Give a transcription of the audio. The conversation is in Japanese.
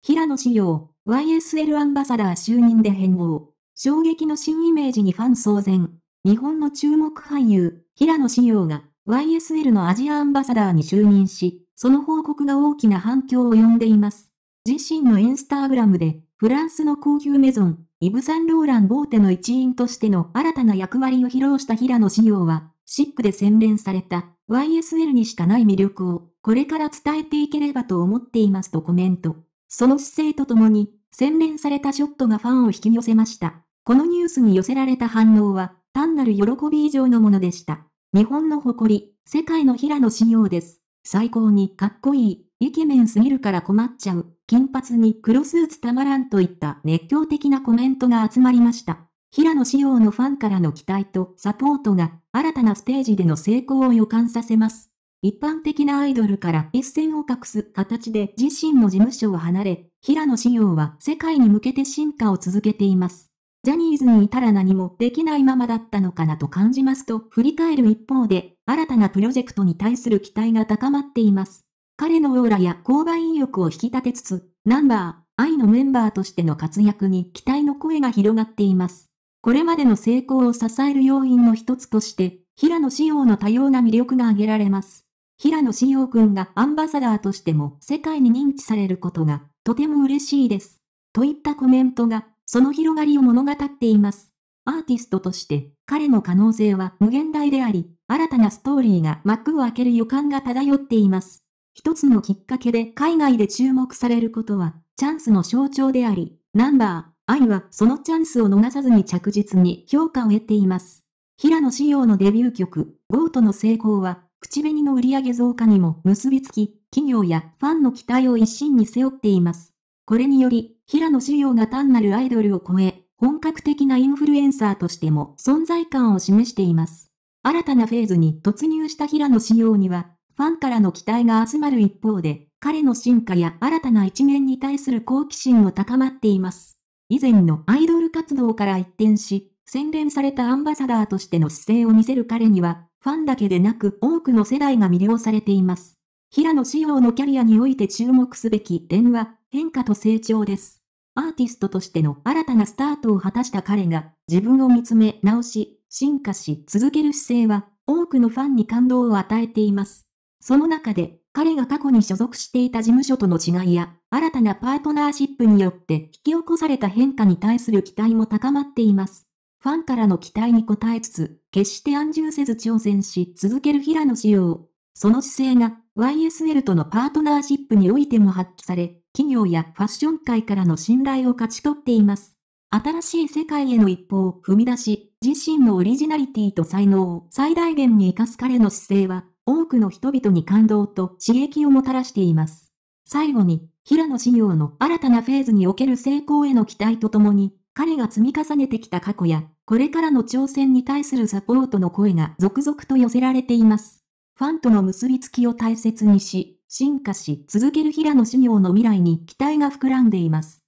平野紫耀、YSL アンバサダー就任で変貌。衝撃の新イメージにファン騒然。日本の注目俳優、平野紫耀が YSL のアジアアンバサダーに就任し、その報告が大きな反響を呼んでいます。自身のインスタグラムで、フランスの高級メゾン、イブ・サンローラン・ボーテの一員としての新たな役割を披露した平野紫耀は、シックで洗練された YSL にしかない魅力を、これから伝えていければと思っていますとコメント。その姿勢とともに、洗練されたショットがファンを引き寄せました。このニュースに寄せられた反応は、単なる喜び以上のものでした。日本の誇り、世界の平野仕様です。最高にかっこいい、イケメンすぎるから困っちゃう、金髪に黒スーツたまらんといった熱狂的なコメントが集まりました。平野仕様のファンからの期待とサポートが新たなステージでの成功を予感させます。一般的なアイドルから一線を画す形で自身の事務所を離れ、平野紫耀は世界に向けて進化を続けています。ジャニーズにいたら何もできないままだったのかなと感じますと振り返る一方で、新たなプロジェクトに対する期待が高まっています。彼のオーラや購買意欲を引き立てつつ、ナンバー、愛のメンバーとしての活躍に期待の声が広がっています。これまでの成功を支える要因の一つとして、平野紫耀の多様な魅力が挙げられます。平野紫耀くんがアンバサダーとしても世界に認知されることがとても嬉しいです。といったコメントがその広がりを物語っています。アーティストとして彼の可能性は無限大であり、新たなストーリーが幕を開ける予感が漂っています。一つのきっかけで海外で注目されることはチャンスの象徴であり、ナンバー、愛はそのチャンスを逃さずに着実に評価を得ています。平野紫耀のデビュー曲、ゴートの成功は口紅の売上増加にも結びつき、企業やファンの期待を一身に背負っています。これにより、平野紫耀が単なるアイドルを超え、本格的なインフルエンサーとしても存在感を示しています。新たなフェーズに突入した平野紫耀には、ファンからの期待が集まる一方で、彼の進化や新たな一面に対する好奇心も高まっています。以前のアイドル活動から一転し、洗練されたアンバサダーとしての姿勢を見せる彼には、ファンだけでなく多くの世代が魅了されています。平野紫耀のキャリアにおいて注目すべき点は変化と成長です。アーティストとしての新たなスタートを果たした彼が自分を見つめ直し、進化し続ける姿勢は多くのファンに感動を与えています。その中で彼が過去に所属していた事務所との違いや新たなパートナーシップによって引き起こされた変化に対する期待も高まっています。ファンからの期待に応えつつ、決して安住せず挑戦し続ける平野志耀。その姿勢が YSL とのパートナーシップにおいても発揮され、企業やファッション界からの信頼を勝ち取っています。新しい世界への一歩を踏み出し、自身のオリジナリティと才能を最大限に活かす彼の姿勢は、多くの人々に感動と刺激をもたらしています。最後に、平野志耀の新たなフェーズにおける成功への期待とともに、彼が積み重ねてきた過去や、これからの挑戦に対するサポートの声が続々と寄せられています。ファンとの結びつきを大切にし、進化し続ける平野修行の未来に期待が膨らんでいます。